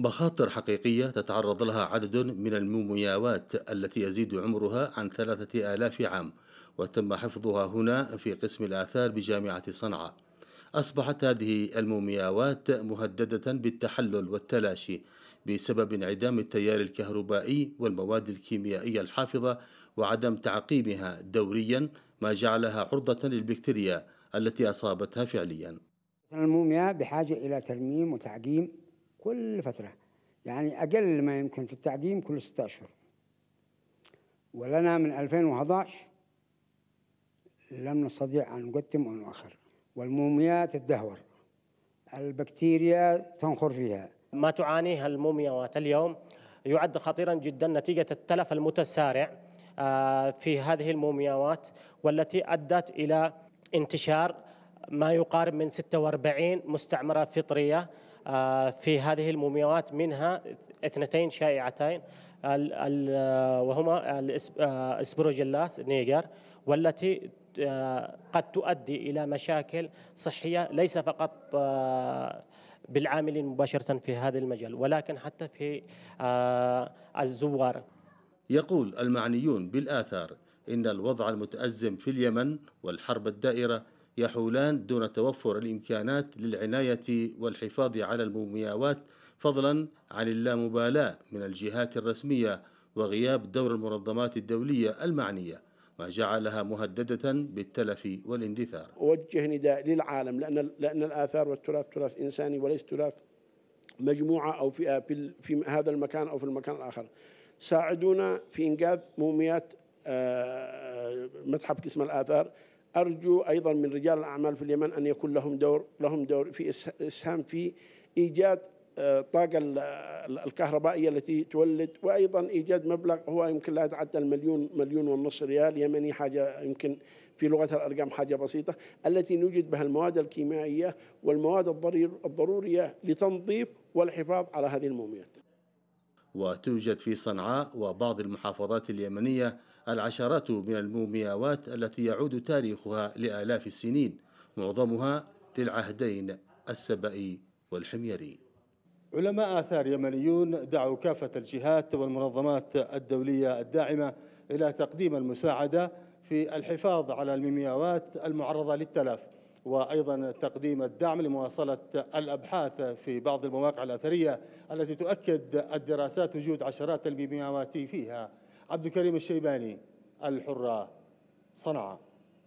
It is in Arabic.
مخاطر حقيقية تتعرض لها عدد من المومياوات التي يزيد عمرها عن ثلاثة آلاف عام وتم حفظها هنا في قسم الآثار بجامعة صنعاء أصبحت هذه المومياوات مهددة بالتحلل والتلاشي بسبب انعدام التيار الكهربائي والمواد الكيميائية الحافظة وعدم تعقيمها دوريا ما جعلها عرضة للبكتيريا التي أصابتها فعليا المومياء بحاجة إلى ترميم وتعقيم كل فترة يعني أقل ما يمكن في التعقيم كل ستة أشهر ولنا من 2011 لم نستطيع أن نقدم ونؤخر والمومياء تدهور البكتيريا تنخر فيها ما تعانيه المومياوات اليوم يعد خطيرا جدا نتيجة التلف المتسارع آه، في هذه المومياوات والتي أدت إلى انتشار ما يقارب من 46 مستعمرة فطرية آه، في هذه المومياوات منها اثنتين شائعتين آه، وهما الاسبروجيلاس آه، نيجر والتي قد تؤدي الى مشاكل صحيه ليس فقط بالعاملين مباشره في هذا المجال ولكن حتى في الزوار. يقول المعنيون بالاثار ان الوضع المتازم في اليمن والحرب الدائره يحولان دون توفر الإمكانات للعناية والحفاظ على المومياوات فضلا عن اللامبالاة من الجهات الرسمية وغياب دور المنظمات الدولية المعنية ما جعلها مهددة بالتلف والاندثار أوجه نداء للعالم لأن, لأن الآثار والتراث تراث إنساني وليس تراث مجموعة أو فئة في, في هذا المكان أو في المكان الآخر ساعدونا في انقاذ موميات آه، متحف قسم الآثار أرجو أيضا من رجال الأعمال في اليمن أن يكون لهم دور لهم دور في إسهام في إيجاد الطاقة آه، الكهربائية التي تولد وأيضا إيجاد مبلغ هو يمكن لا يتعدى المليون مليون ونص ريال يمني حاجة يمكن في لغة الأرقام حاجة بسيطة التي نوجد بها المواد الكيميائية والمواد الضرورية لتنظيف والحفاظ على هذه الموميات وتوجد في صنعاء وبعض المحافظات اليمنية العشرات من المومياوات التي يعود تاريخها لآلاف السنين معظمها للعهدين السبئي والحميري علماء آثار يمنيون دعوا كافة الجهات والمنظمات الدولية الداعمة إلى تقديم المساعدة في الحفاظ على المومياوات المعرضة للتلف وأيضا تقديم الدعم لمواصلة الأبحاث في بعض المواقع الأثرية التي تؤكد الدراسات وجود عشرات الميماوات فيها عبد الكريم الشيباني الحرة صنعاء